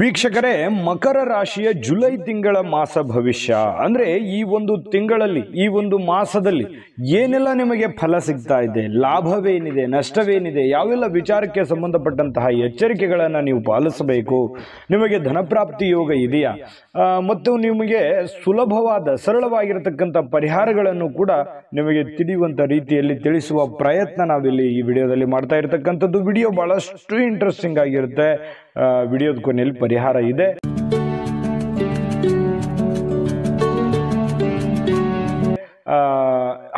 ವೀಕ್ಷಕರೇ ಮಕರ ರಾಶಿಯ ಜುಲೈ ತಿಂಗಳ ಮಾಸ ಭವಿಷ್ಯ ಅಂದ್ರೆ ಈ ಒಂದು ತಿಂಗಳಲ್ಲಿ ಈ ಒಂದು ಮಾಸದಲ್ಲಿ ಏನೆಲ್ಲ ನಿಮಗೆ ಫಲ ಸಿಗ್ತಾ ಇದೆ ಲಾಭವೇನಿದೆ ನಷ್ಟವೇನಿದೆ ಯಾವೆಲ್ಲ ವಿಚಾರಕ್ಕೆ ಸಂಬಂಧಪಟ್ಟಂತಹ ಎಚ್ಚರಿಕೆಗಳನ್ನು ನೀವು ಪಾಲಿಸಬೇಕು ನಿಮಗೆ ಧನಪ್ರಾಪ್ತಿ ಯೋಗ ಇದೆಯಾ ಮತ್ತು ನಿಮಗೆ ಸುಲಭವಾದ ಸರಳವಾಗಿರತಕ್ಕಂಥ ಪರಿಹಾರಗಳನ್ನು ಕೂಡ ನಿಮಗೆ ತಿಳಿಯುವಂಥ ರೀತಿಯಲ್ಲಿ ತಿಳಿಸುವ ಪ್ರಯತ್ನ ನಾವಿಲ್ಲಿ ಈ ವಿಡಿಯೋದಲ್ಲಿ ಮಾಡ್ತಾ ಇರತಕ್ಕಂಥದ್ದು ವಿಡಿಯೋ ಬಹಳಷ್ಟು ಇಂಟ್ರೆಸ್ಟಿಂಗ್ ಆಗಿರುತ್ತೆ ವಿಡಿಯೋದ ಕೊನೆಯಲ್ಲಿ ಪರಿಹಾರ ಇದೆ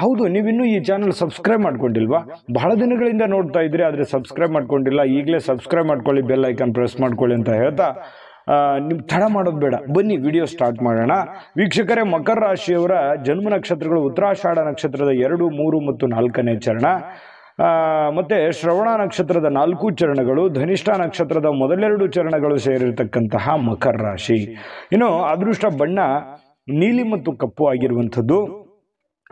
ಹೌದು ನೀವಿನ್ನೂ ಈ ಚಾನಲ್ ಸಬ್ಸ್ಕ್ರೈಬ್ ಮಾಡ್ಕೊಂಡಿಲ್ವಾ ಬಹಳ ದಿನಗಳಿಂದ ನೋಡ್ತಾ ಇದ್ರಿ ಆದರೆ ಸಬ್ಸ್ಕ್ರೈಬ್ ಮಾಡ್ಕೊಂಡಿಲ್ಲ ಈಗಲೇ ಸಬ್ಸ್ಕ್ರೈಬ್ ಮಾಡ್ಕೊಳ್ಳಿ ಬೆಲ್ ಐಕನ್ ಪ್ರೆಸ್ ಮಾಡ್ಕೊಳ್ಳಿ ಅಂತ ಹೇಳ್ತಾ ನಿಮ್ಗೆ ತಡ ಮಾಡೋದು ಬೇಡ ಬನ್ನಿ ವಿಡಿಯೋ ಸ್ಟಾರ್ಟ್ ಮಾಡೋಣ ವೀಕ್ಷಕರೇ ಮಕರ ರಾಶಿಯವರ ಜನ್ಮ ನಕ್ಷತ್ರಗಳು ಉತ್ತರಾಷಾಢ ನಕ್ಷತ್ರದ ಎರಡು ಮೂರು ಮತ್ತು ನಾಲ್ಕನೇ ಚರಣ ಮತ್ತು ಶ್ರವಣ ನಕ್ಷತ್ರದ ನಾಲ್ಕು ಚರಣಗಳು ಧನಿಷ್ಠ ನಕ್ಷತ್ರದ ಮೊದಲೆರಡು ಚರಣಗಳು ಸೇರಿರತಕ್ಕಂತಹ ಮಕರ ರಾಶಿ ಇನ್ನು ಅದೃಷ್ಟ ಬಣ್ಣ ನೀಲಿ ಮತ್ತು ಕಪ್ಪು ಆಗಿರುವಂಥದ್ದು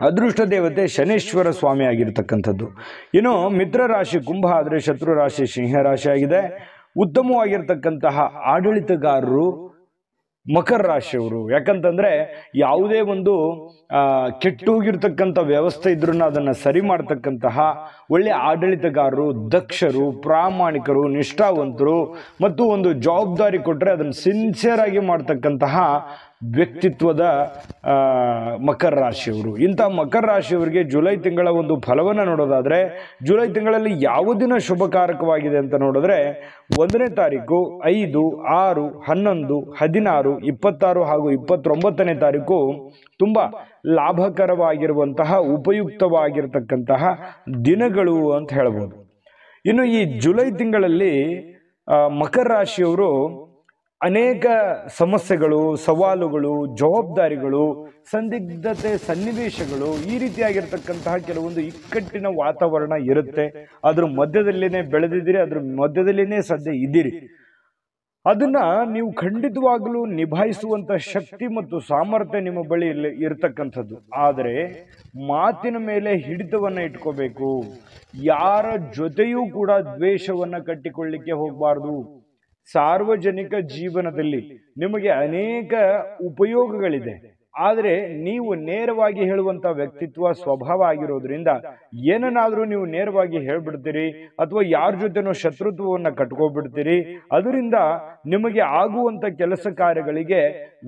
ಅದೃಷ್ಟ ದೇವತೆ ಶನೇಶ್ವರ ಸ್ವಾಮಿ ಆಗಿರತಕ್ಕಂಥದ್ದು ಇನ್ನು ಮಿತ್ರ ರಾಶಿ ಕುಂಭ ಆದರೆ ಶತ್ರು ರಾಶಿ ಸಿಂಹ ರಾಶಿ ಆಗಿದೆ ಉತ್ತಮವಾಗಿರ್ತಕ್ಕಂತಹ ಆಡಳಿತಗಾರರು ಮಕರ ರಾಶಿಯವರು ಯಾಕಂತಂದ್ರೆ ಯಾವುದೇ ಒಂದು ಕೆಟ್ಟೋಗಿರ್ತಕ್ಕಂಥ ವ್ಯವಸ್ಥೆ ಇದ್ರೂ ಅದನ್ನು ಸರಿ ಮಾಡ್ತಕ್ಕಂತಹ ಒಳ್ಳೆಯ ಆಡಳಿತಗಾರರು ದಕ್ಷರು ಪ್ರಾಮಾಣಿಕರು ನಿಷ್ಠಾವಂತರು ಮತ್ತು ಒಂದು ಜವಾಬ್ದಾರಿ ಕೊಟ್ಟರೆ ಅದನ್ನು ಸಿನ್ಸಿಯರ್ ಆಗಿ ಮಾಡ್ತಕ್ಕಂತಹ ವ್ಯಕ್ತಿತ್ವದ ಮಕರ ರಾಶಿಯವರು ಇಂಥ ಮಕರ ರಾಶಿಯವರಿಗೆ ಜುಲೈ ತಿಂಗಳ ಒಂದು ಫಲವನ್ನು ನೋಡೋದಾದರೆ ಜುಲೈ ತಿಂಗಳಲ್ಲಿ ಯಾವ ದಿನ ಶುಭಕಾರಕವಾಗಿದೆ ಅಂತ ನೋಡಿದ್ರೆ ಒಂದನೇ ತಾರೀಕು ಐದು ಆರು ಹನ್ನೊಂದು ಹದಿನಾರು ಇಪ್ಪತ್ತಾರು ಹಾಗೂ ಇಪ್ಪತ್ತೊಂಬತ್ತನೇ ತಾರೀಕು ತುಂಬ ಲಾಭಕರವಾಗಿರುವಂತಹ ಉಪಯುಕ್ತವಾಗಿರತಕ್ಕಂತಹ ದಿನಗಳು ಅಂತ ಹೇಳ್ಬೋದು ಇನ್ನು ಈ ಜುಲೈ ತಿಂಗಳಲ್ಲಿ ಮಕರ ರಾಶಿಯವರು ಅನೇಕ ಸಮಸ್ಯೆಗಳು ಸವಾಲುಗಳು ಜವಾಬ್ದಾರಿಗಳು ಸಂದಿಗ್ಧತೆ ಸನ್ನಿವೇಶಗಳು ಈ ರೀತಿಯಾಗಿರ್ತಕ್ಕಂತಹ ಕೆಲವೊಂದು ಇಕ್ಕಟ್ಟಿನ ವಾತಾವರಣ ಇರುತ್ತೆ ಅದ್ರ ಮಧ್ಯದಲ್ಲಿನೇ ಬೆಳೆದಿದ್ದೀರಿ ಅದ್ರ ಮಧ್ಯದಲ್ಲಿನೇ ಸದ್ಯ ಇದ್ದೀರಿ ಅದನ್ನ ನೀವು ಖಂಡಿತವಾಗಲೂ ನಿಭಾಯಿಸುವಂತ ಶಕ್ತಿ ಮತ್ತು ಸಾಮರ್ಥ್ಯ ನಿಮ್ಮ ಬಳಿ ಇಲ್ಲಿ ಇರತಕ್ಕಂಥದ್ದು ಆದರೆ ಮಾತಿನ ಮೇಲೆ ಹಿಡಿತವನ್ನ ಇಟ್ಕೋಬೇಕು ಯಾರ ಜೊತೆಯೂ ಕೂಡ ದ್ವೇಷವನ್ನು ಕಟ್ಟಿಕೊಳ್ಳಿಕ್ಕೆ ಹೋಗಬಾರ್ದು ಸಾರ್ವಜನಿಕ ಜೀವನದಲ್ಲಿ ನಿಮಗೆ ಅನೇಕ ಉಪಯೋಗಗಳಿದೆ ಆದರೆ ನೀವು ನೇರವಾಗಿ ಹೇಳುವಂತ ವ್ಯಕ್ತಿತ್ವ ಸ್ವಭಾವ ಆಗಿರೋದ್ರಿಂದ ಏನನ್ನಾದರೂ ನೀವು ನೇರವಾಗಿ ಹೇಳ್ಬಿಡ್ತೀರಿ ಅಥವಾ ಯಾರ ಜೊತೆನೋ ಶತ್ರುತ್ವವನ್ನು ಕಟ್ಕೊಬಿಡ್ತೀರಿ ಅದರಿಂದ ನಿಮಗೆ ಆಗುವಂತ ಕೆಲಸ ಕಾರ್ಯಗಳಿಗೆ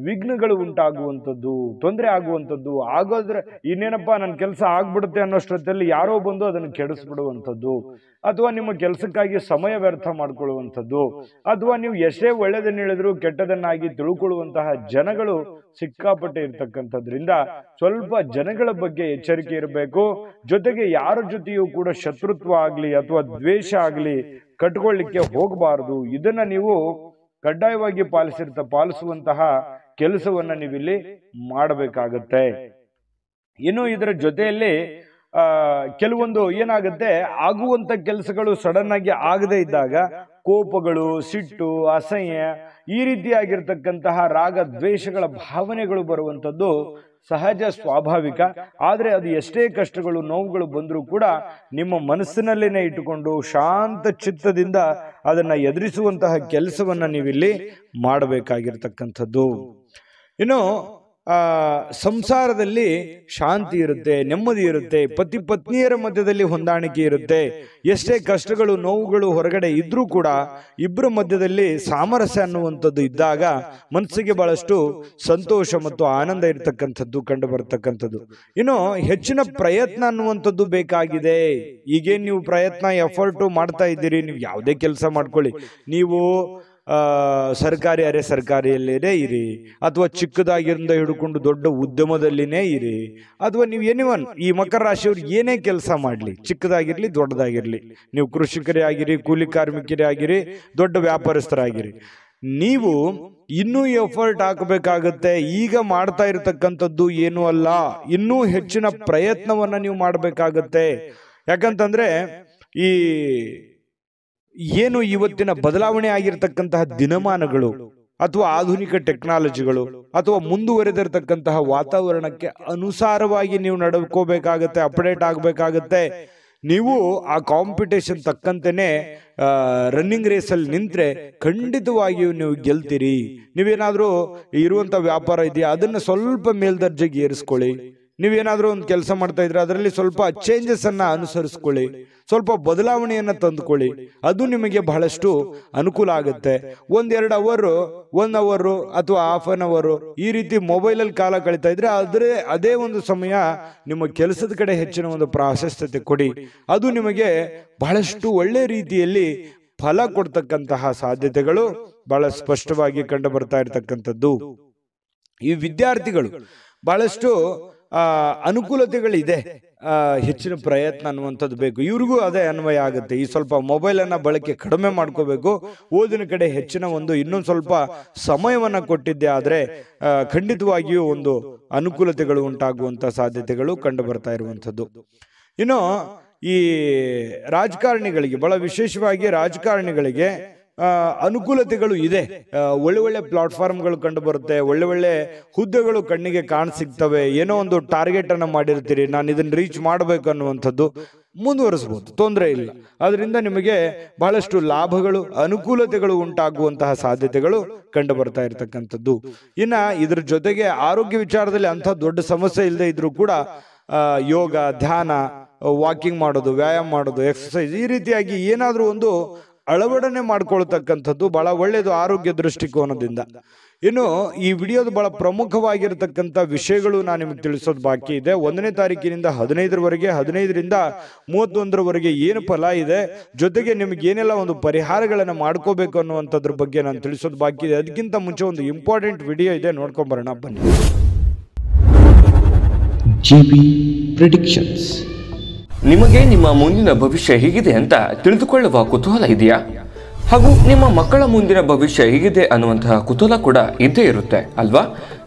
ವಿಘ್ನಗಳು ಉಂಟಾಗುವಂಥದ್ದು ತೊಂದರೆ ಆಗುವಂಥದ್ದು ಆಗೋದ್ರೆ ಇನ್ನೇನಪ್ಪ ನನ್ನ ಕೆಲಸ ಆಗ್ಬಿಡುತ್ತೆ ಅನ್ನೋಷ್ಟರಲ್ಲಿ ಯಾರೋ ಬಂದು ಅದನ್ನು ಕೆಡಿಸ್ಬಿಡುವಂಥದ್ದು ಅಥವಾ ನಿಮ್ಮ ಕೆಲಸಕ್ಕಾಗಿ ಸಮಯ ವ್ಯರ್ಥ ಮಾಡಿಕೊಳ್ಳುವಂಥದ್ದು ಅಥವಾ ನೀವು ಎಷ್ಟೇ ಒಳ್ಳೆಯದನ್ನು ಹೇಳಿದ್ರು ಕೆಟ್ಟದನ್ನಾಗಿ ತಿಳ್ಕೊಳ್ಳುವಂತಹ ಜನಗಳು ಸಿಕ್ಕಾಪಟ್ಟೆ ಇರ್ತಕ್ಕಂಥದ್ರಿಂದ ಸ್ವಲ್ಪ ಜನಗಳ ಬಗ್ಗೆ ಎಚ್ಚರಿಕೆ ಇರಬೇಕು ಜೊತೆಗೆ ಯಾರ ಜೊತೆಯೂ ಕೂಡ ಶತ್ರುತ್ವ ಆಗಲಿ ಅಥವಾ ದ್ವೇಷ ಆಗಲಿ ಕಟ್ಕೊಳ್ಳಿಕ್ಕೆ ಹೋಗಬಾರದು ಇದನ್ನ ನೀವು ಕಡ್ಡಾಯವಾಗಿ ಪಾಲಿಸಿರ್ತ ಪಾಲಿಸುವಂತಹ ಕೆಲಸವನ್ನ ನೀವಿಲ್ಲಿ ಮಾಡಬೇಕಾಗತ್ತೆ ಇನ್ನು ಇದರ ಜೊತೆಯಲ್ಲಿ ಕೆಲವೊಂದು ಏನಾಗುತ್ತೆ ಆಗುವಂಥ ಕೆಲಸಗಳು ಸಡನ್ ಆಗಿ ಆಗದೇ ಇದ್ದಾಗ ಕೋಪಗಳು ಸಿಟ್ಟು ಅಸಹ್ಯ ಈ ರೀತಿಯಾಗಿರ್ತಕ್ಕಂತಹ ರಾಗ ದ್ವೇಷಗಳ ಭಾವನೆಗಳು ಬರುವಂಥದ್ದು ಸಹಜ ಸ್ವಾಭಾವಿಕ ಆದರೆ ಅದು ಎಷ್ಟೇ ಕಷ್ಟಗಳು ನೋವುಗಳು ಬಂದರೂ ಕೂಡ ನಿಮ್ಮ ಮನಸ್ಸಿನಲ್ಲೇನೆ ಇಟ್ಟುಕೊಂಡು ಶಾಂತ ಚಿತ್ತದಿಂದ ಅದನ್ನು ಎದುರಿಸುವಂತಹ ಕೆಲಸವನ್ನು ನೀವಿಲ್ಲಿ ಮಾಡಬೇಕಾಗಿರ್ತಕ್ಕಂಥದ್ದು ಇನ್ನು ಸಂಸಾರದಲ್ಲಿ ಶಾಂತಿ ಇರುತ್ತೆ ನೆಮ್ಮದಿ ಇರುತ್ತೆ ಪತಿ ಪತ್ನಿಯರ ಮಧ್ಯದಲ್ಲಿ ಹೊಂದಾಣಿಕೆ ಇರುತ್ತೆ ಎಷ್ಟೇ ಕಷ್ಟಗಳು ನೋವುಗಳು ಹೊರಗಡೆ ಇದ್ರೂ ಕೂಡ ಇಬ್ಬರ ಮಧ್ಯದಲ್ಲಿ ಸಾಮರಸ್ಯ ಅನ್ನುವಂಥದ್ದು ಇದ್ದಾಗ ಮನಸ್ಸಿಗೆ ಬಹಳಷ್ಟು ಸಂತೋಷ ಮತ್ತು ಆನಂದ ಇರತಕ್ಕಂಥದ್ದು ಕಂಡು ಬರತಕ್ಕಂಥದ್ದು ಇನ್ನು ಹೆಚ್ಚಿನ ಪ್ರಯತ್ನ ಅನ್ನುವಂಥದ್ದು ಬೇಕಾಗಿದೆ ಈಗೇನು ನೀವು ಪ್ರಯತ್ನ ಎಫರ್ಟು ಮಾಡ್ತಾ ಇದ್ದೀರಿ ನೀವು ಯಾವುದೇ ಕೆಲಸ ಮಾಡ್ಕೊಳ್ಳಿ ನೀವು ಸರ್ಕಾರಿ ಅರೆ ಸರ್ಕಾರಿಯಲ್ಲೇ ಇರಿ ಅಥವಾ ಚಿಕ್ಕದಾಗಿರಿಂದ ಹಿಡ್ಕೊಂಡು ದೊಡ್ಡ ಉದ್ಯಮದಲ್ಲಿನೇ ಇರಿ ಅಥವಾ ನೀವು ಎನಿ ಈ ಮಕರ ರಾಶಿಯವ್ರು ಏನೇ ಕೆಲಸ ಮಾಡಲಿ ಚಿಕ್ಕದಾಗಿರಲಿ ದೊಡ್ಡದಾಗಿರಲಿ ನೀವು ಕೃಷಿಕರೇ ಆಗಿರಿ ಕೂಲಿ ಕಾರ್ಮಿಕರೇ ಆಗಿರಿ ದೊಡ್ಡ ವ್ಯಾಪಾರಸ್ಥರಾಗಿರಿ ನೀವು ಇನ್ನೂ ಎಫರ್ಟ್ ಹಾಕಬೇಕಾಗತ್ತೆ ಈಗ ಮಾಡ್ತಾ ಇರತಕ್ಕಂಥದ್ದು ಏನೂ ಅಲ್ಲ ಇನ್ನೂ ಹೆಚ್ಚಿನ ಪ್ರಯತ್ನವನ್ನು ನೀವು ಮಾಡಬೇಕಾಗತ್ತೆ ಯಾಕಂತಂದರೆ ಈ ಏನು ಇವತ್ತಿನ ಬದಲಾವಣೆ ಆಗಿರತಕ್ಕಂತಹ ದಿನಮಾನಗಳು ಅಥವಾ ಆಧುನಿಕ ಟೆಕ್ನಾಲಜಿಗಳು ಅಥವಾ ಮುಂದುವರೆದಿರತಕ್ಕಂತಹ ವಾತಾವರಣಕ್ಕೆ ಅನುಸಾರವಾಗಿ ನೀವು ನಡ್ಕೋಬೇಕಾಗತ್ತೆ ಅಪ್ಡೇಟ್ ಆಗಬೇಕಾಗತ್ತೆ ನೀವು ಆ ಕಾಂಪಿಟೇಷನ್ ತಕ್ಕಂತೆಯೇ ರನ್ನಿಂಗ್ ರೇಸಲ್ಲಿ ನಿಂತರೆ ಖಂಡಿತವಾಗಿಯೂ ನೀವು ಗೆಲ್ತೀರಿ ನೀವೇನಾದರೂ ಇರುವಂಥ ವ್ಯಾಪಾರ ಇದೆಯಾ ಅದನ್ನು ಸ್ವಲ್ಪ ಮೇಲ್ದರ್ಜೆಗೆ ಏರಿಸ್ಕೊಳ್ಳಿ ನೀವೇನಾದರೂ ಒಂದು ಕೆಲಸ ಮಾಡ್ತಾ ಇದ್ರೆ ಅದರಲ್ಲಿ ಸ್ವಲ್ಪ ಚೇಂಜಸನ್ನು ಅನುಸರಿಸ್ಕೊಳ್ಳಿ ಸ್ವಲ್ಪ ಬದಲಾವಣೆಯನ್ನು ತಂದುಕೊಳ್ಳಿ ಅದು ನಿಮಗೆ ಬಹಳಷ್ಟು ಅನುಕೂಲ ಆಗುತ್ತೆ ಒಂದೆರಡು ಅವರು ಒನ್ ಅವರು ಅಥವಾ ಹಾಫ್ ಆನ್ ಅವರು ಈ ರೀತಿ ಮೊಬೈಲಲ್ಲಿ ಕಾಲ ಕಳೀತಾ ಇದ್ರೆ ಆದರೆ ಅದೇ ಒಂದು ಸಮಯ ನಿಮ್ಮ ಕೆಲಸದ ಕಡೆ ಹೆಚ್ಚಿನ ಒಂದು ಪ್ರಾಶಸ್ತ್ಯತೆ ಕೊಡಿ ಅದು ನಿಮಗೆ ಬಹಳಷ್ಟು ಒಳ್ಳೆ ರೀತಿಯಲ್ಲಿ ಫಲ ಕೊಡ್ತಕ್ಕಂತಹ ಸಾಧ್ಯತೆಗಳು ಬಹಳ ಸ್ಪಷ್ಟವಾಗಿ ಕಂಡು ಬರ್ತಾ ಇರತಕ್ಕಂಥದ್ದು ಈ ವಿದ್ಯಾರ್ಥಿಗಳು ಬಹಳಷ್ಟು ಅನುಕೂಲತೆಗಳಿದೆ ಹೆಚ್ಚಿನ ಪ್ರಯತ್ನ ಅನ್ನುವಂಥದ್ದು ಬೇಕು ಇವ್ರಿಗೂ ಅದೇ ಅನ್ವಯ ಆಗುತ್ತೆ ಈ ಸ್ವಲ್ಪ ಮೊಬೈಲನ್ನು ಬಳಕೆ ಕಡಿಮೆ ಮಾಡ್ಕೋಬೇಕು ಓದಿನ ಕಡೆ ಹೆಚ್ಚಿನ ಒಂದು ಇನ್ನೊಂದು ಸ್ವಲ್ಪ ಸಮಯವನ್ನು ಕೊಟ್ಟಿದ್ದೆ ಆದರೆ ಖಂಡಿತವಾಗಿಯೂ ಒಂದು ಅನುಕೂಲತೆಗಳು ಉಂಟಾಗುವಂಥ ಸಾಧ್ಯತೆಗಳು ಕಂಡು ಬರ್ತಾ ಇರುವಂಥದ್ದು ಇನ್ನು ಈ ರಾಜಕಾರಣಿಗಳಿಗೆ ಬಹಳ ವಿಶೇಷವಾಗಿ ರಾಜಕಾರಣಿಗಳಿಗೆ ಅನುಕೂಲತೆಗಳು ಇದೆ ಒಳ್ಳೆ ಒಳ್ಳೆ ಪ್ಲಾಟ್ಫಾರ್ಮ್ಗಳು ಕಂಡು ಬರುತ್ತೆ ಒಳ್ಳೆ ಒಳ್ಳೆ ಹುದ್ದೆಗಳು ಕಣ್ಣಿಗೆ ಕಾಣಿಸಿಕ್ತವೆ ಏನೋ ಒಂದು ಟಾರ್ಗೆಟ್ ಅನ್ನು ಮಾಡಿರ್ತೀರಿ ನಾನು ಇದನ್ನು ರೀಚ್ ಮಾಡಬೇಕು ಅನ್ನುವಂಥದ್ದು ಮುಂದುವರಿಸಬಹುದು ತೊಂದರೆ ಇಲ್ಲ ಅದರಿಂದ ನಿಮಗೆ ಬಹಳಷ್ಟು ಲಾಭಗಳು ಅನುಕೂಲತೆಗಳು ಉಂಟಾಗುವಂತಹ ಸಾಧ್ಯತೆಗಳು ಕಂಡು ಬರ್ತಾ ಇರತಕ್ಕಂಥದ್ದು ಇನ್ನು ಇದ್ರ ಜೊತೆಗೆ ಆರೋಗ್ಯ ವಿಚಾರದಲ್ಲಿ ಅಂಥ ದೊಡ್ಡ ಸಮಸ್ಯೆ ಇಲ್ಲದೆ ಇದ್ರೂ ಕೂಡ ಯೋಗ ಧ್ಯಾನ ವಾಕಿಂಗ್ ಮಾಡೋದು ವ್ಯಾಯಾಮ ಮಾಡೋದು ಎಕ್ಸಸೈಸ್ ಈ ರೀತಿಯಾಗಿ ಏನಾದರೂ ಒಂದು ಅಳವಡನೆ ಮಾಡ್ಕೊಳ್ತಕ್ಕಂಥದ್ದು ಬಹಳ ಒಳ್ಳೆಯದು ಆರೋಗ್ಯ ದೃಷ್ಟಿಕೋನದಿಂದ ಇನ್ನು ಈ ವಿಡಿಯೋದ ಬಹಳ ಪ್ರಮುಖವಾಗಿರತಕ್ಕಂಥ ವಿಷಯಗಳು ನಾನು ನಿಮಗೆ ತಿಳಿಸೋದು ಬಾಕಿ ಇದೆ ಒಂದನೇ ತಾರೀಕಿನಿಂದ ಹದಿನೈದರವರೆಗೆ ಹದಿನೈದರಿಂದ ಮೂವತ್ತೊಂದರವರೆಗೆ ಏನು ಫಲ ಇದೆ ಜೊತೆಗೆ ನಿಮ್ಗೆ ಏನೆಲ್ಲ ಒಂದು ಪರಿಹಾರಗಳನ್ನು ಮಾಡ್ಕೋಬೇಕು ಅನ್ನುವಂಥದ್ರ ಬಗ್ಗೆ ನಾನು ತಿಳಿಸೋದು ಬಾಕಿ ಇದೆ ಅದಕ್ಕಿಂತ ಮುಂಚೆ ಒಂದು ಇಂಪಾರ್ಟೆಂಟ್ ವಿಡಿಯೋ ಇದೆ ನೋಡ್ಕೊಂಬರೋಣ ಬನ್ನಿ ಜಿ ಪ್ರಿಡಿಕ್ಷನ್ಸ್ ನಿಮಗೆ ನಿಮ್ಮ ಮುಂದಿನ ಭವಿಷ್ಯ ಹೇಗಿದೆ ಅಂತ ತಿಳಿದುಕೊಳ್ಳುವ ಕುತೂಹಲ ಇದೆಯಾ ಹಾಗೂ ನಿಮ್ಮ ಮಕ್ಕಳ ಮುಂದಿನ ಭವಿಷ್ಯ ಹೇಗಿದೆ ಅನ್ನುವಂತಹ ಕುತೂಹಲ ಕೂಡ ಇದ್ದೇ ಇರುತ್ತೆ ಅಲ್ವಾ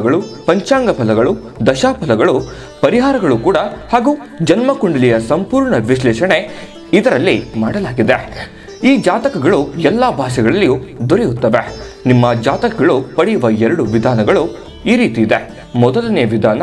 ಫಲಗಳು ಪಂಚಾಂಗ ಫಲಗಳು ದಶಾಫಲಗಳು ಪರಿಹಾರಗಳು ಕೂಡ ಹಾಗೂ ಜನ್ಮಕುಂಡಲಿಯ ಸಂಪೂರ್ಣ ವಿಶ್ಲೇಷಣೆ ಇದರಲ್ಲಿ ಮಾಡಲಾಗಿದೆ ಈ ಜಾತಕಗಳು ಎಲ್ಲ ಭಾಷೆಗಳಲ್ಲಿಯೂ ದೊರೆಯುತ್ತವೆ ನಿಮ್ಮ ಜಾತಕಗಳು ಪಡೆಯುವ ಎರಡು ವಿಧಾನಗಳು ಈ ರೀತಿ ಇದೆ ಮೊದಲನೇ ವಿಧಾನ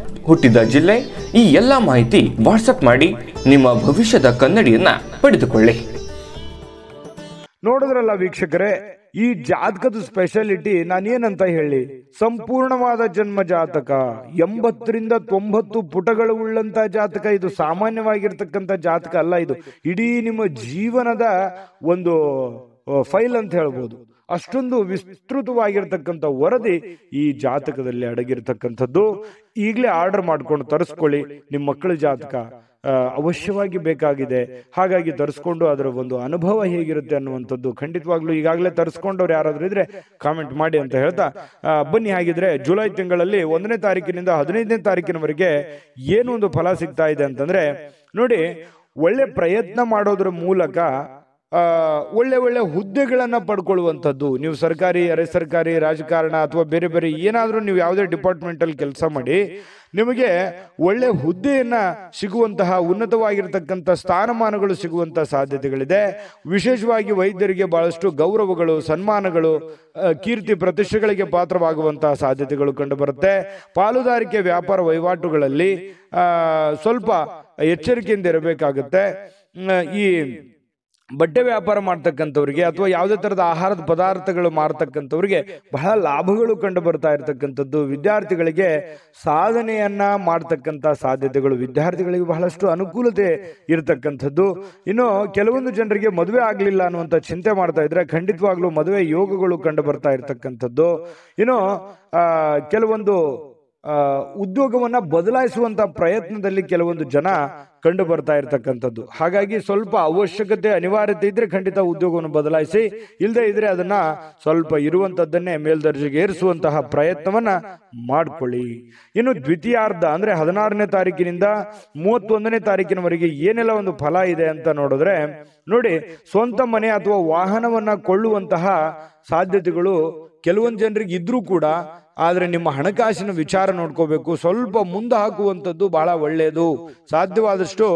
ಹುಟ್ಟಿದ ಜಿಲ್ಲೆ ಈ ಎಲ್ಲ ಮಾಹಿತಿ ವಾಟ್ಸಪ್ ಮಾಡಿ ನಿಮ್ಮ ಭವಿಷ್ಯದ ಕನ್ನಡಿಯನ್ನ ಪಡೆದುಕೊಳ್ಳಿ ನೋಡಿದ್ರಲ್ಲ ವೀಕ್ಷಕರೇ ಈ ಜಾತಕದ ಸ್ಪೆಷಾಲಿಟಿ ನಾನೇನಂತ ಹೇಳಿ ಸಂಪೂರ್ಣವಾದ ಜನ್ಮ ಜಾತಕ ಎಂಬತ್ತರಿಂದ ತೊಂಬತ್ತು ಪುಟಗಳು ಉಳ್ಳಂತ ಜಾತಕ ಇದು ಸಾಮಾನ್ಯವಾಗಿರ್ತಕ್ಕಂಥ ಜಾತಕ ಅಲ್ಲ ಇದು ಇಡೀ ನಿಮ್ಮ ಜೀವನದ ಒಂದು ಫೈಲ್ ಅಂತ ಹೇಳ್ಬೋದು ಅಷ್ಟೊಂದು ವಿಸ್ತೃತವಾಗಿರ್ತಕ್ಕಂಥ ವರದಿ ಈ ಜಾತಕದಲ್ಲಿ ಅಡಗಿರ್ತಕ್ಕಂಥದ್ದು ಈಗಲೇ ಆರ್ಡರ್ ಮಾಡ್ಕೊಂಡು ತರಿಸ್ಕೊಳ್ಳಿ ನಿಮ್ಮ ಮಕ್ಕಳ ಜಾತಕ ಅವಶ್ಯವಾಗಿ ಬೇಕಾಗಿದೆ ಹಾಗಾಗಿ ತರಿಸ್ಕೊಂಡು ಅದರ ಒಂದು ಅನುಭವ ಹೇಗಿರುತ್ತೆ ಅನ್ನುವಂಥದ್ದು ಖಂಡಿತವಾಗ್ಲೂ ಈಗಾಗಲೇ ತರಿಸ್ಕೊಂಡವ್ರು ಯಾರಾದರೂ ಇದ್ರೆ ಕಾಮೆಂಟ್ ಮಾಡಿ ಅಂತ ಹೇಳ್ತಾ ಬನ್ನಿ ಹಾಗಿದ್ರೆ ಜುಲೈ ತಿಂಗಳಲ್ಲಿ ಒಂದನೇ ತಾರೀಕಿನಿಂದ ಹದಿನೈದನೇ ತಾರೀಕಿನವರೆಗೆ ಏನೊಂದು ಫಲ ಸಿಗ್ತಾ ಇದೆ ಅಂತಂದ್ರೆ ನೋಡಿ ಒಳ್ಳೆ ಪ್ರಯತ್ನ ಮಾಡೋದ್ರ ಮೂಲಕ ಒಳ್ಳೆ ಒಳ್ಳೆ ಹುದ್ದೆಗಳನ್ನು ಪಡ್ಕೊಳ್ಳುವಂಥದ್ದು ನೀವು ಸರ್ಕಾರಿ ಅರೆ ಸರ್ಕಾರಿ ರಾಜಕಾರಣ ಅಥವಾ ಬೇರೆ ಬೇರೆ ಏನಾದರೂ ನೀವು ಯಾವುದೇ ಡಿಪಾರ್ಟ್ಮೆಂಟಲ್ಲಿ ಕೆಲಸ ಮಾಡಿ ನಿಮಗೆ ಒಳ್ಳೆ ಹುದ್ದೆಯನ್ನು ಸಿಗುವಂತಹ ಉನ್ನತವಾಗಿರ್ತಕ್ಕಂಥ ಸ್ಥಾನಮಾನಗಳು ಸಿಗುವಂಥ ಸಾಧ್ಯತೆಗಳಿದೆ ವಿಶೇಷವಾಗಿ ವೈದ್ಯರಿಗೆ ಭಾಳಷ್ಟು ಗೌರವಗಳು ಸನ್ಮಾನಗಳು ಕೀರ್ತಿ ಪ್ರತಿಷ್ಠೆಗಳಿಗೆ ಪಾತ್ರವಾಗುವಂತಹ ಸಾಧ್ಯತೆಗಳು ಕಂಡುಬರುತ್ತೆ ಪಾಲುದಾರಿಕೆ ವ್ಯಾಪಾರ ವಹಿವಾಟುಗಳಲ್ಲಿ ಸ್ವಲ್ಪ ಎಚ್ಚರಿಕೆಯಿಂದ ಇರಬೇಕಾಗುತ್ತೆ ಈ ಬಟ್ಟೆ ವ್ಯಾಪಾರ ಮಾಡ್ತಕ್ಕಂಥವ್ರಿಗೆ ಅಥವಾ ಯಾವುದೇ ಥರದ ಆಹಾರದ ಪದಾರ್ಥಗಳು ಮಾರ್ತಕ್ಕಂಥವ್ರಿಗೆ ಬಹಳ ಲಾಭಗಳು ಕಂಡು ಬರ್ತಾ ಇರತಕ್ಕಂಥದ್ದು ವಿದ್ಯಾರ್ಥಿಗಳಿಗೆ ಸಾಧನೆಯನ್ನ ಮಾಡ್ತಕ್ಕಂಥ ಸಾಧ್ಯತೆಗಳು ವಿದ್ಯಾರ್ಥಿಗಳಿಗೆ ಬಹಳಷ್ಟು ಅನುಕೂಲತೆ ಇರತಕ್ಕಂಥದ್ದು ಇನ್ನು ಕೆಲವೊಂದು ಜನರಿಗೆ ಮದುವೆ ಆಗಲಿಲ್ಲ ಅನ್ನುವಂಥ ಚಿಂತೆ ಮಾಡ್ತಾ ಇದ್ರೆ ಖಂಡಿತವಾಗ್ಲೂ ಮದುವೆ ಯೋಗಗಳು ಕಂಡು ಬರ್ತಾ ಇರತಕ್ಕಂಥದ್ದು ಇನ್ನು ಕೆಲವೊಂದು ಉದ್ಯೋಗವನ್ನು ಬದಲಾಯಿಸುವಂಥ ಪ್ರಯತ್ನದಲ್ಲಿ ಕೆಲವೊಂದು ಜನ ಕಂಡು ಬರ್ತಾ ಇರತಕ್ಕಂಥದ್ದು ಹಾಗಾಗಿ ಸ್ವಲ್ಪ ಅವಶ್ಯಕತೆ ಅನಿವಾರ್ಯತೆ ಇದ್ರೆ ಖಂಡಿತ ಉದ್ಯೋಗವನ್ನು ಬದಲಾಯಿಸಿ ಇಲ್ಲದೆ ಇದ್ರೆ ಅದನ್ನ ಸ್ವಲ್ಪ ಇರುವಂಥದ್ದನ್ನೇ ಮೇಲ್ದರ್ಜೆಗೆ ಏರಿಸುವಂತಹ ಪ್ರಯತ್ನವನ್ನ ಮಾಡಿಕೊಳ್ಳಿ ಇನ್ನು ದ್ವಿತೀಯಾರ್ಧ ಅಂದ್ರೆ ಹದಿನಾರನೇ ತಾರೀಕಿನಿಂದ ಮೂವತ್ತೊಂದನೇ ತಾರೀಕಿನವರೆಗೆ ಏನೆಲ್ಲ ಒಂದು ಫಲ ಇದೆ ಅಂತ ನೋಡಿದ್ರೆ ನೋಡಿ ಸ್ವಂತ ಮನೆ ಅಥವಾ ವಾಹನವನ್ನ ಕೊಳ್ಳುವಂತಹ ಸಾಧ್ಯತೆಗಳು ಕೆಲವೊಂದು ಜನರಿಗೆ ಇದ್ರೂ ಕೂಡ ಆದರೆ ನಿಮ್ಮ ಹಣಕಾಸಿನ ವಿಚಾರ ನೋಡ್ಕೋಬೇಕು ಸ್ವಲ್ಪ ಮುಂದೆ ಹಾಕುವಂಥದ್ದು ಭಾಳ ಒಳ್ಳೆಯದು ಸಾಧ್ಯವಾದಷ್ಟು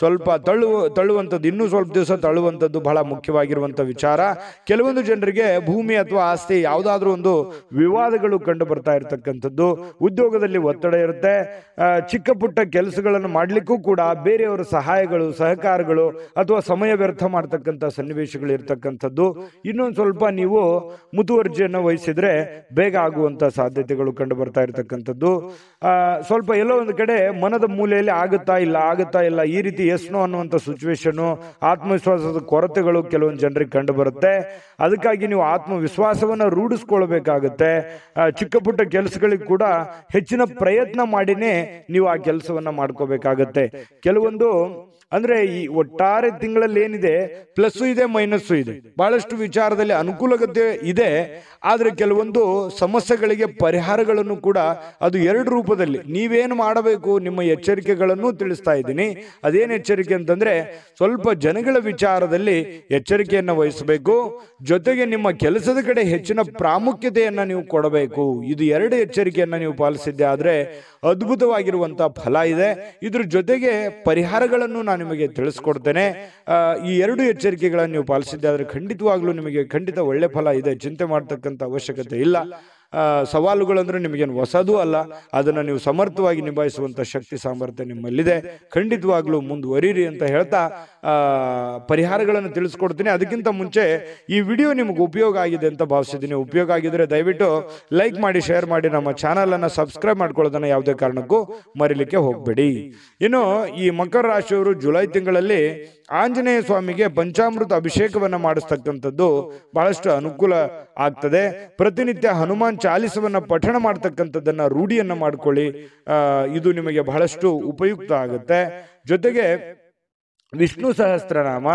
ಸ್ವಲ್ಪ ತಳ್ಳುವ ತಳ್ಳುವಂಥದ್ದು ಇನ್ನೂ ಸ್ವಲ್ಪ ದಿವಸ ತಳ್ಳುವಂಥದ್ದು ಬಹಳ ಮುಖ್ಯವಾಗಿರುವಂಥ ವಿಚಾರ ಕೆಲವೊಂದು ಜನರಿಗೆ ಭೂಮಿ ಅಥವಾ ಆಸ್ತಿ ಯಾವುದಾದ್ರೂ ಒಂದು ವಿವಾದಗಳು ಕಂಡು ಬರ್ತಾ ಇರತಕ್ಕಂಥದ್ದು ಉದ್ಯೋಗದಲ್ಲಿ ಒತ್ತಡ ಇರುತ್ತೆ ಚಿಕ್ಕ ಪುಟ್ಟ ಕೆಲಸಗಳನ್ನು ಮಾಡಲಿಕ್ಕೂ ಕೂಡ ಬೇರೆಯವರ ಸಹಾಯಗಳು ಸಹಕಾರಗಳು ಅಥವಾ ಸಮಯ ವ್ಯರ್ಥ ಮಾಡ್ತಕ್ಕಂಥ ಸನ್ನಿವೇಶಗಳು ಇರ್ತಕ್ಕಂಥದ್ದು ಇನ್ನೊಂದು ಸ್ವಲ್ಪ ನೀವು ಮುತುವರ್ಜಿಯನ್ನು ವಹಿಸಿದ್ರೆ ಬೇಗ ಆಗುವಂಥ ಸಾಧ್ಯತೆಗಳು ಕಂಡು ಬರ್ತಾ ಇರತಕ್ಕಂಥದ್ದು ಸ್ವಲ್ಪ ಎಲ್ಲೋ ಒಂದು ಕಡೆ ಮನದ ಮೂಲೆಯಲ್ಲಿ ಆಗುತ್ತಾ ಇಲ್ಲ ಆಗುತ್ತಾ ಇಲ್ಲ ಈ ರೀತಿ ಎಷ್ಟು ಅನ್ನುವಂಥ ಸಿಚುವೇಶನು ಆತ್ಮವಿಶ್ವಾಸದ ಕೊರತೆಗಳು ಕೆಲವೊಂದು ಜನರಿಗೆ ಕಂಡು ಬರುತ್ತೆ ಅದಕ್ಕಾಗಿ ನೀವು ಆತ್ಮವಿಶ್ವಾಸವನ್ನು ರೂಢಿಸ್ಕೊಳ್ಬೇಕಾಗುತ್ತೆ ಚಿಕ್ಕ ಪುಟ್ಟ ಕೆಲಸಗಳಿಗೆ ಕೂಡ ಹೆಚ್ಚಿನ ಪ್ರಯತ್ನ ಮಾಡಿನೇ ನೀವು ಆ ಕೆಲಸವನ್ನು ಮಾಡ್ಕೋಬೇಕಾಗತ್ತೆ ಕೆಲವೊಂದು ಅಂದ್ರೆ ಈ ಒಟ್ಟಾರೆ ತಿಂಗಳಲ್ಲಿ ಏನಿದೆ ಪ್ಲಸ್ಸು ಇದೆ ಮೈನಸ್ಸು ಇದೆ ಬಹಳಷ್ಟು ವಿಚಾರದಲ್ಲಿ ಅನುಕೂಲಗತೆ ಇದೆ ಆದರೆ ಕೆಲವೊಂದು ಸಮಸ್ಯೆಗಳಿಗೆ ಪರಿಹಾರಗಳನ್ನು ಕೂಡ ಅದು ಎರಡು ರೂಪದಲ್ಲಿ ನೀವೇನು ಮಾಡಬೇಕು ನಿಮ್ಮ ಎಚ್ಚರಿಕೆಗಳನ್ನು ತಿಳಿಸ್ತಾ ಇದ್ದೀನಿ ಅದೇನು ಎಚ್ಚರಿಕೆ ಅಂತಂದ್ರೆ ಸ್ವಲ್ಪ ಜನಗಳ ವಿಚಾರದಲ್ಲಿ ಎಚ್ಚರಿಕೆಯನ್ನು ವಹಿಸಬೇಕು ಜೊತೆಗೆ ನಿಮ್ಮ ಕೆಲಸದ ಕಡೆ ಹೆಚ್ಚಿನ ಪ್ರಾಮುಖ್ಯತೆಯನ್ನು ನೀವು ಕೊಡಬೇಕು ಇದು ಎರಡು ಎಚ್ಚರಿಕೆಯನ್ನು ನೀವು ಪಾಲಿಸಿದ್ದೆ ಆದರೆ ಅದ್ಭುತವಾಗಿರುವಂತಹ ಫಲ ಇದೆ ಇದ್ರ ಜೊತೆಗೆ ಪರಿಹಾರಗಳನ್ನು ನಾನು ನಿಮಗೆ ತಿಳಿಸ್ಕೊಡ್ತೇನೆ ಈ ಎರಡು ಎಚ್ಚರಿಕೆಗಳನ್ನು ನೀವು ಪಾಲಿಸಿದ್ದೆ ಆದರೆ ಖಂಡಿತವಾಗ್ಲೂ ನಿಮಗೆ ಖಂಡಿತ ಒಳ್ಳೆ ಫಲ ಇದೆ ಚಿಂತೆ ಮಾಡ್ತಕ್ಕಂಥ ಅವಶ್ಯಕತೆ ಇಲ್ಲ ಸವಾಲುಗಳಂದ್ರೆ ನಿಮಗೇನು ಹೊಸದೂ ಅಲ್ಲ ಅದನ್ನು ನೀವು ಸಮರ್ಥವಾಗಿ ನಿಭಾಯಿಸುವಂಥ ಶಕ್ತಿ ಸಾಮರ್ಥ್ಯ ನಿಮ್ಮಲ್ಲಿದೆ ಖಂಡಿತವಾಗ್ಲೂ ಮುಂದುವರೀರಿ ಅಂತ ಹೇಳ್ತಾ ಪರಿಹಾರಗಳನ್ನು ತಿಳಿಸ್ಕೊಡ್ತೀನಿ ಅದಕ್ಕಿಂತ ಮುಂಚೆ ಈ ವಿಡಿಯೋ ನಿಮಗೆ ಉಪಯೋಗ ಆಗಿದೆ ಅಂತ ಭಾವಿಸಿದ್ದೀನಿ ಉಪಯೋಗ ಆಗಿದ್ರೆ ದಯವಿಟ್ಟು ಲೈಕ್ ಮಾಡಿ ಶೇರ್ ಮಾಡಿ ನಮ್ಮ ಚಾನಲನ್ನು ಸಬ್ಸ್ಕ್ರೈಬ್ ಮಾಡ್ಕೊಳ್ಳೋದನ್ನ ಯಾವುದೇ ಕಾರಣಕ್ಕೂ ಮರಿಲಿಕ್ಕೆ ಹೋಗಬೇಡಿ ಇನ್ನು ಈ ಮಕರ ರಾಶಿಯವರು ಜುಲೈ ತಿಂಗಳಲ್ಲಿ ಆಂಜನೇಯ ಸ್ವಾಮಿಗೆ ಪಂಚಾಮೃತ ಅಭಿಷೇಕವನ್ನು ಮಾಡಿಸ್ತಕ್ಕಂಥದ್ದು ಬಹಳಷ್ಟು ಅನುಕೂಲ ಆಗ್ತದೆ ಪ್ರತಿನಿತ್ಯ ಹನುಮಾನ್ ಚಾಲಿಸವನ್ನ ಚಾಲಿಸವನ್ನು ಪಠಣ ಮಾಡ್ತಕ್ಕಂಥದ್ದನ್ನು ರೂಢಿಯನ್ನು ಮಾಡ್ಕೊಳ್ಳಿ ಇದು ನಿಮಗೆ ಬಹಳಷ್ಟು ಉಪಯುಕ್ತ ಆಗುತ್ತೆ ಜೊತೆಗೆ ವಿಷ್ಣು ಸಹಸ್ರನಾಮ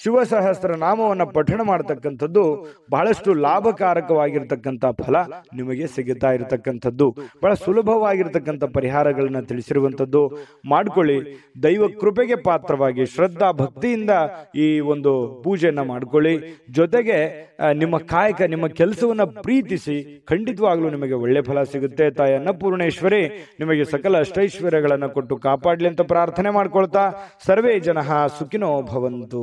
ಶಿವ ಸಹಸ್ರನಾಮವನ್ನು ಪಠಣ ಮಾಡತಕ್ಕಂಥದ್ದು ಬಹಳಷ್ಟು ಲಾಭಕಾರಕವಾಗಿರ್ತಕ್ಕಂಥ ಫಲ ನಿಮಗೆ ಸಿಗುತ್ತಾ ಇರತಕ್ಕಂಥದ್ದು ಬಹಳ ಸುಲಭವಾಗಿರ್ತಕ್ಕಂಥ ಪರಿಹಾರಗಳನ್ನ ತಿಳಿಸಿರುವಂಥದ್ದು ಮಾಡಿಕೊಳ್ಳಿ ದೈವ ಕೃಪೆಗೆ ಪಾತ್ರವಾಗಿ ಶ್ರದ್ಧಾ ಭಕ್ತಿಯಿಂದ ಈ ಒಂದು ಪೂಜೆಯನ್ನು ಮಾಡ್ಕೊಳ್ಳಿ ಜೊತೆಗೆ ನಿಮ್ಮ ಕಾಯಕ ನಿಮ್ಮ ಕೆಲಸವನ್ನು ಪ್ರೀತಿಸಿ ಖಂಡಿತವಾಗ್ಲೂ ನಿಮಗೆ ಒಳ್ಳೆ ಫಲ ಸಿಗುತ್ತೆ ತಾಯಿ ಅನ್ನಪೂರ್ಣೇಶ್ವರಿ ನಿಮಗೆ ಸಕಲ ಅಷ್ಟೈಶ್ವರ್ಯಗಳನ್ನು ಕೊಟ್ಟು ಕಾಪಾಡಲಿ ಅಂತ ಪ್ರಾರ್ಥನೆ ಮಾಡ್ಕೊಳ್ತಾ ಸರ್ವೇ ಜನ సుఖినో భవంతు